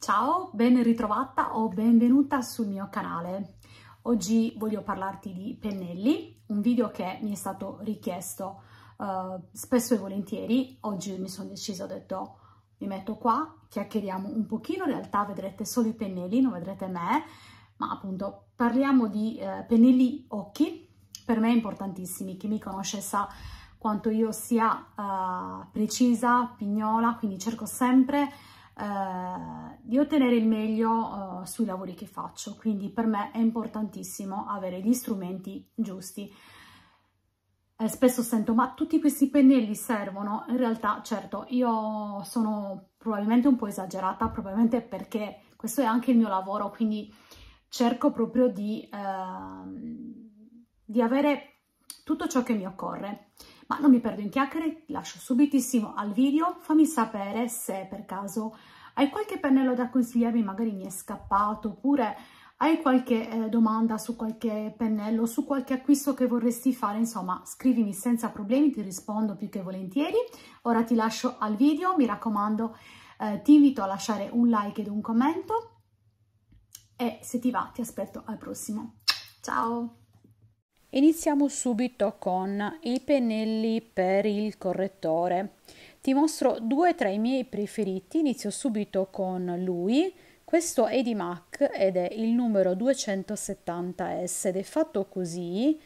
Ciao, ben ritrovata o benvenuta sul mio canale. Oggi voglio parlarti di pennelli, un video che mi è stato richiesto uh, spesso e volentieri. Oggi mi sono decisa, ho detto mi metto qua, chiacchieriamo un pochino, in realtà vedrete solo i pennelli, non vedrete me, ma appunto parliamo di uh, pennelli occhi, per me importantissimi, chi mi conosce sa quanto io sia uh, precisa, pignola, quindi cerco sempre eh, di ottenere il meglio eh, sui lavori che faccio, quindi per me è importantissimo avere gli strumenti giusti. Eh, spesso sento, ma tutti questi pennelli servono? In realtà, certo, io sono probabilmente un po' esagerata, probabilmente perché questo è anche il mio lavoro, quindi cerco proprio di, ehm, di avere tutto ciò che mi occorre ma non mi perdo in chiacchiere, ti lascio subitissimo al video, fammi sapere se per caso hai qualche pennello da consigliarmi, magari mi è scappato, oppure hai qualche eh, domanda su qualche pennello, su qualche acquisto che vorresti fare, insomma scrivimi senza problemi, ti rispondo più che volentieri. Ora ti lascio al video, mi raccomando eh, ti invito a lasciare un like ed un commento e se ti va ti aspetto al prossimo. Ciao! Iniziamo subito con i pennelli per il correttore. Ti mostro due tra i miei preferiti, inizio subito con lui. Questo è di MAC ed è il numero 270S ed è fatto così,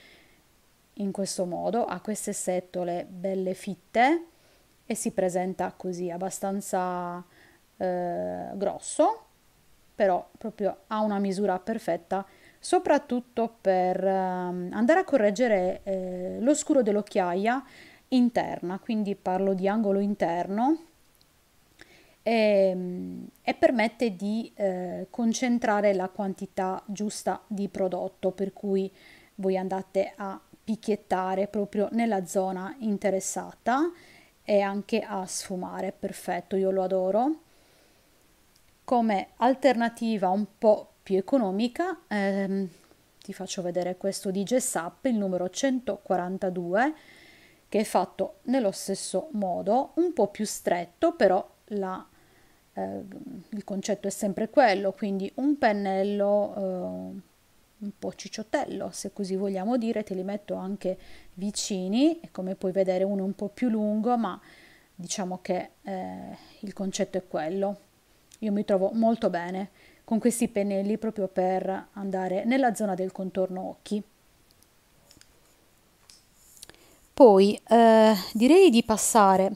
in questo modo, ha queste setole belle fitte e si presenta così, abbastanza eh, grosso, però proprio ha una misura perfetta soprattutto per ehm, andare a correggere eh, l'oscuro dell'occhiaia interna, quindi parlo di angolo interno e, ehm, e permette di eh, concentrare la quantità giusta di prodotto, per cui voi andate a picchiettare proprio nella zona interessata e anche a sfumare, perfetto, io lo adoro. Come alternativa un po' più economica, ehm, ti faccio vedere questo di Gessap, il numero 142, che è fatto nello stesso modo, un po' più stretto, però la, eh, il concetto è sempre quello, quindi un pennello eh, un po' cicciottello, se così vogliamo dire, te li metto anche vicini, e come puoi vedere uno un po' più lungo, ma diciamo che eh, il concetto è quello. Io mi trovo molto bene con questi pennelli proprio per andare nella zona del contorno occhi. Poi eh, direi di passare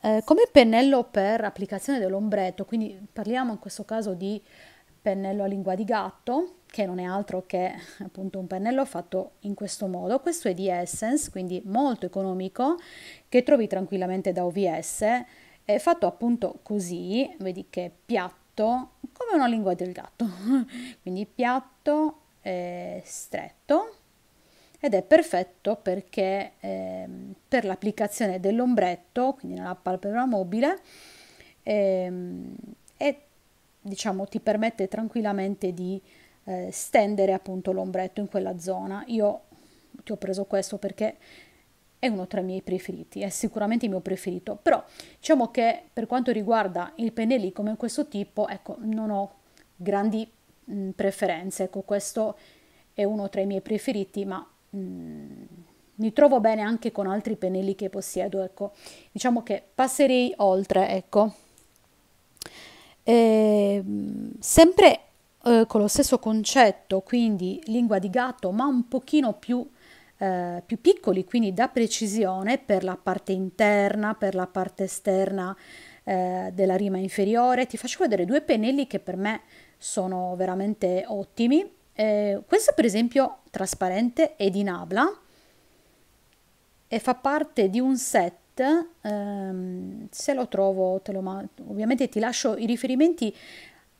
eh, come pennello per applicazione dell'ombretto, quindi parliamo in questo caso di pennello a lingua di gatto, che non è altro che appunto un pennello fatto in questo modo. Questo è di Essence, quindi molto economico, che trovi tranquillamente da OVS. È fatto appunto così, vedi che è piatto piatto come una lingua del gatto, quindi piatto, e eh, stretto ed è perfetto perché eh, per l'applicazione dell'ombretto, quindi nella palpebra mobile, eh, e diciamo ti permette tranquillamente di eh, stendere appunto l'ombretto in quella zona. Io ti ho preso questo perché è uno tra i miei preferiti, è sicuramente il mio preferito, però diciamo che per quanto riguarda il pennelli come questo tipo, ecco, non ho grandi mh, preferenze, ecco, questo è uno tra i miei preferiti, ma mh, mi trovo bene anche con altri pennelli che possiedo, ecco. Diciamo che passerei oltre, ecco. E, ehm, sempre eh, con lo stesso concetto, quindi lingua di gatto, ma un pochino più eh, più piccoli, quindi da precisione per la parte interna, per la parte esterna eh, della rima inferiore. Ti faccio vedere due pennelli che per me sono veramente ottimi. Eh, questo per esempio trasparente ed in abla e fa parte di un set ehm, se lo trovo te lo ma- ovviamente ti lascio i riferimenti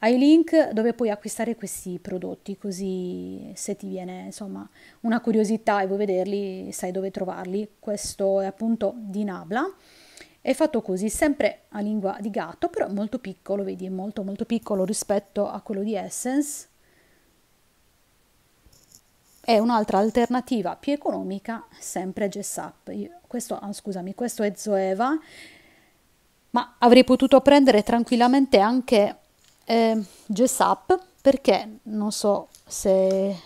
ai link dove puoi acquistare questi prodotti, così se ti viene insomma una curiosità e vuoi vederli sai dove trovarli. Questo è appunto di Nabla. È fatto così, sempre a lingua di gatto, però molto piccolo, vedi, è molto molto piccolo rispetto a quello di Essence. È un'altra alternativa più economica, sempre Jessup. Questo, ah, scusami, questo è Zoeva, ma avrei potuto prendere tranquillamente anche eh, Jessup perché non so se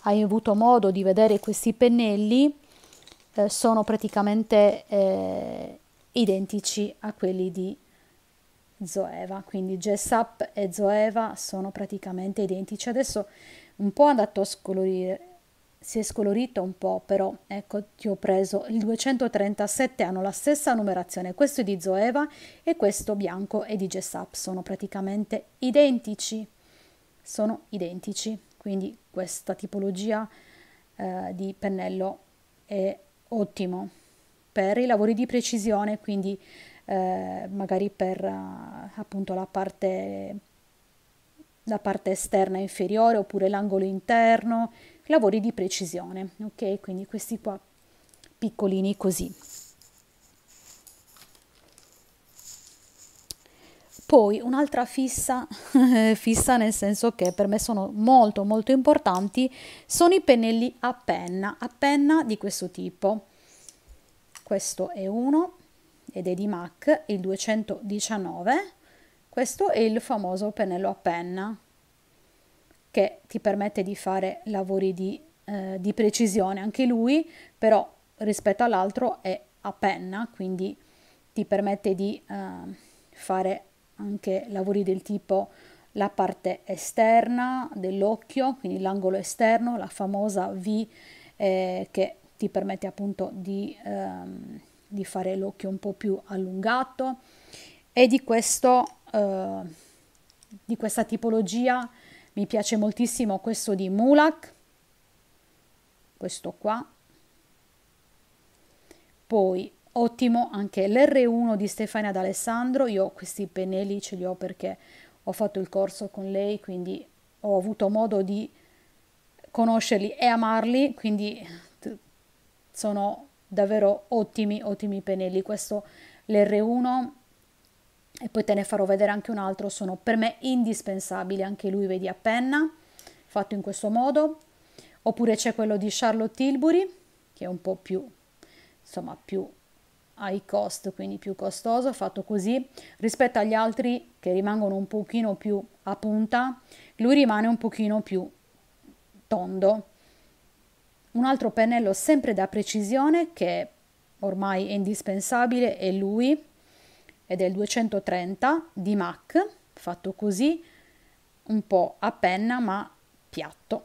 hai avuto modo di vedere questi pennelli eh, sono praticamente eh, identici a quelli di Zoeva quindi Jessup e Zoeva sono praticamente identici adesso un po' andato a scolorire si è scolorito un po', però ecco ti ho preso il 237 hanno la stessa numerazione, questo è di Zoeva e questo bianco è di Gessap, sono praticamente identici. Sono identici, quindi questa tipologia eh, di pennello è ottimo per i lavori di precisione, quindi eh, magari per eh, appunto la parte la parte esterna inferiore oppure l'angolo interno lavori di precisione, ok? Quindi questi qua piccolini così. Poi un'altra fissa, fissa nel senso che per me sono molto molto importanti, sono i pennelli a penna, a penna di questo tipo. Questo è uno ed è di MAC, il 219, questo è il famoso pennello a penna, che ti permette di fare lavori di, eh, di precisione. Anche lui però rispetto all'altro è a penna, quindi ti permette di eh, fare anche lavori del tipo la parte esterna dell'occhio, quindi l'angolo esterno, la famosa V eh, che ti permette appunto di, ehm, di, fare l'occhio un po' più allungato e di, questo, eh, di questa tipologia mi piace moltissimo questo di Mulak, questo qua. Poi ottimo anche l'R1 di Stefania D'Alessandro, io questi pennelli ce li ho perché ho fatto il corso con lei, quindi ho avuto modo di conoscerli e amarli, quindi sono davvero ottimi, ottimi pennelli. Questo l'R1 e poi te ne farò vedere anche un altro, sono per me indispensabili, anche lui vedi a penna, fatto in questo modo, oppure c'è quello di Charlotte Tilbury, che è un po' più, insomma, più high cost, quindi più costoso, fatto così, rispetto agli altri che rimangono un pochino più a punta, lui rimane un pochino più tondo. Un altro pennello sempre da precisione che ormai è indispensabile è lui, ed è il 230 di MAC, fatto così, un po' a penna ma piatto,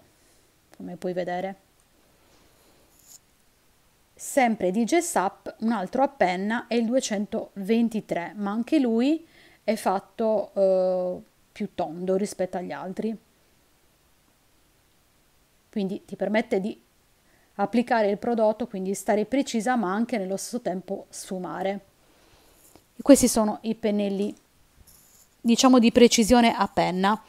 come puoi vedere. Sempre di Gessap, un altro a penna è il 223, ma anche lui è fatto eh, più tondo rispetto agli altri. Quindi ti permette di applicare il prodotto, quindi stare precisa ma anche nello stesso tempo sfumare. Questi sono i pennelli, diciamo di precisione a penna.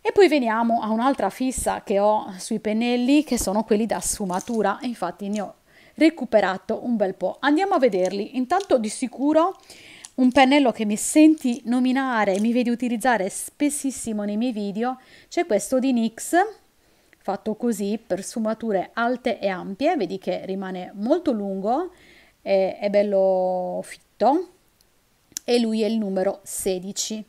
E poi veniamo a un'altra fissa che ho sui pennelli, che sono quelli da sfumatura. infatti ne ho recuperato un bel po'. Andiamo a vederli. Intanto di sicuro un pennello che mi senti nominare e mi vedi utilizzare spessissimo nei miei video, c'è questo di NYX, fatto così per sfumature alte e ampie, vedi che rimane molto lungo, è, è bello fitto, e lui è il numero 16.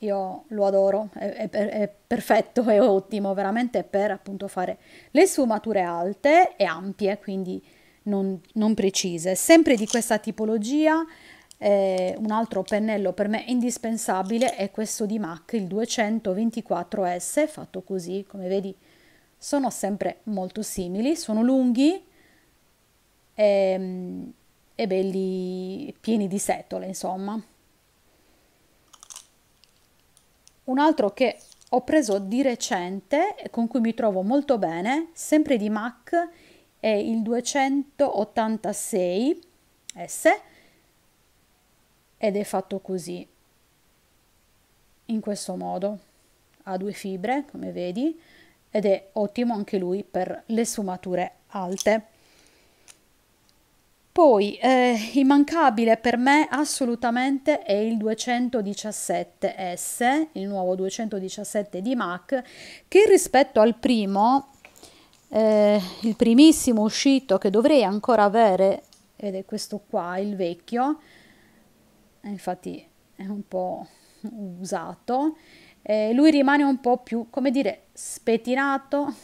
Io lo adoro, è, è, è perfetto, è ottimo, veramente per appunto fare le sfumature alte e ampie, quindi non, non precise. Sempre di questa tipologia, eh, un altro pennello per me indispensabile è questo di MAC, il 224S, fatto così, come vedi sono sempre molto simili, sono lunghi, ehm, e belli pieni di setole, insomma. Un altro che ho preso di recente e con cui mi trovo molto bene, sempre di MAC, è il 286S ed è fatto così, in questo modo. Ha due fibre, come vedi, ed è ottimo anche lui per le sfumature alte. Poi, eh, immancabile per me assolutamente è il 217S, il nuovo 217 di Mac, che rispetto al primo, eh, il primissimo uscito che dovrei ancora avere, ed è questo qua, il vecchio, eh, infatti è un po' usato, eh, lui rimane un po' più, come dire, spettinato,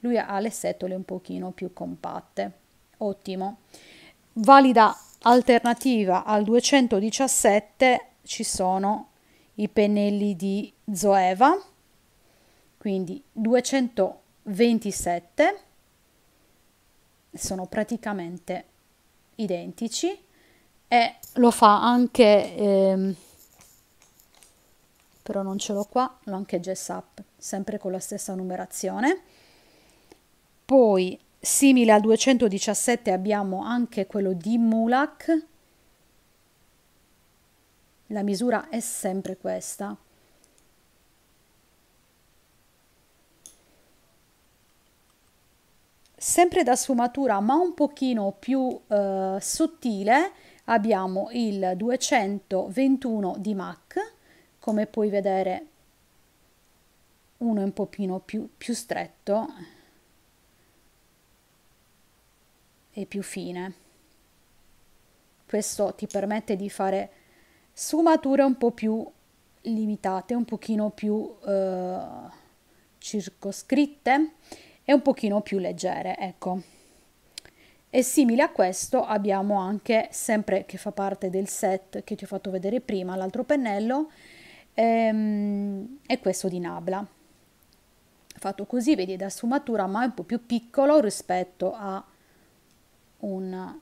lui ha le setole un pochino più compatte ottimo. Valida alternativa al 217 ci sono i pennelli di Zoeva, quindi 227 sono praticamente identici e lo fa anche ehm, però non ce l'ho qua, l'ho anche Jessup sempre con la stessa numerazione. Poi Simile al 217 abbiamo anche quello di Mulak. La misura è sempre questa. Sempre da sfumatura ma un pochino più eh, sottile abbiamo il 221 di Mac, come puoi vedere uno è un pochino più, più stretto e più fine. Questo ti permette di fare sfumature un po' più limitate, un pochino più eh, circoscritte e un pochino più leggere, ecco. E simile a questo abbiamo anche, sempre che fa parte del set che ti ho fatto vedere prima, l'altro pennello, ehm, è questo di Nabla. Fatto così, vedi, da sfumatura, ma è un po' più piccolo rispetto a un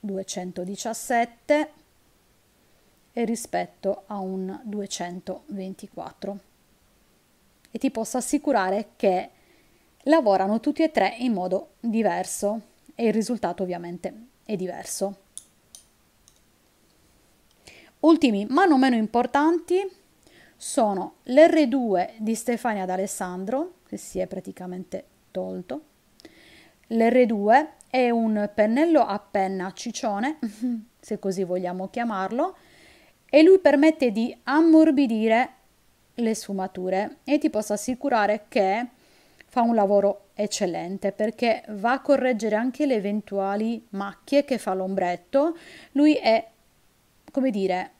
217 e rispetto a un 224 e ti posso assicurare che lavorano tutti e tre in modo diverso e il risultato ovviamente è diverso. Ultimi ma non meno importanti sono l'R2 di Stefania d'Alessandro, che si è praticamente tolto, l'R2 è un pennello a penna ciccione, se così vogliamo chiamarlo, e lui permette di ammorbidire le sfumature e ti posso assicurare che fa un lavoro eccellente perché va a correggere anche le eventuali macchie che fa l'ombretto. Lui è, come dire,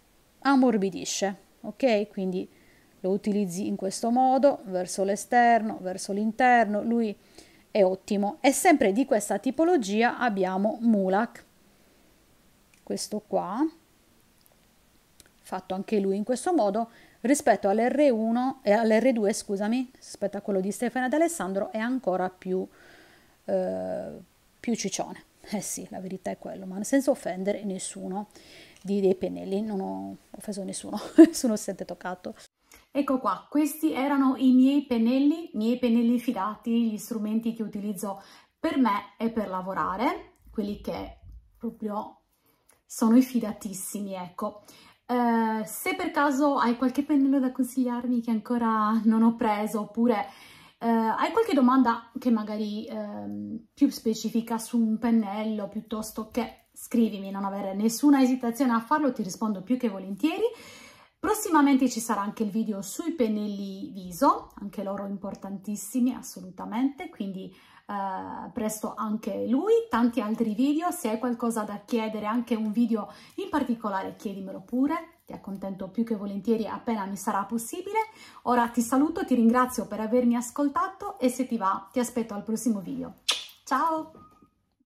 ammorbidisce, ok? Quindi lo utilizzi in questo modo, verso l'esterno, verso l'interno, lui è ottimo. E sempre di questa tipologia abbiamo Mulak, questo qua, fatto anche lui in questo modo, rispetto all'R1 e eh, all'R2, scusami, rispetto a quello di Stefano ed Alessandro, è ancora più, eh, più ciccione. Eh sì, la verità è quello, ma senza offendere nessuno di, dei pennelli, non ho offeso nessuno, nessuno si sente toccato. Ecco qua, questi erano i miei pennelli, i miei pennelli filati, gli strumenti che utilizzo per me e per lavorare, quelli che proprio sono i fidatissimi, ecco. Eh, se per caso hai qualche pennello da consigliarmi che ancora non ho preso, oppure eh, hai qualche domanda che magari eh, più specifica su un pennello, piuttosto che scrivimi, non avere nessuna esitazione a farlo, ti rispondo più che volentieri. Prossimamente ci sarà anche il video sui pennelli viso, anche loro importantissimi assolutamente, quindi eh, presto anche lui, tanti altri video, se hai qualcosa da chiedere, anche un video in particolare chiedimelo pure, ti accontento più che volentieri appena mi sarà possibile. Ora ti saluto, ti ringrazio per avermi ascoltato e se ti va ti aspetto al prossimo video. Ciao!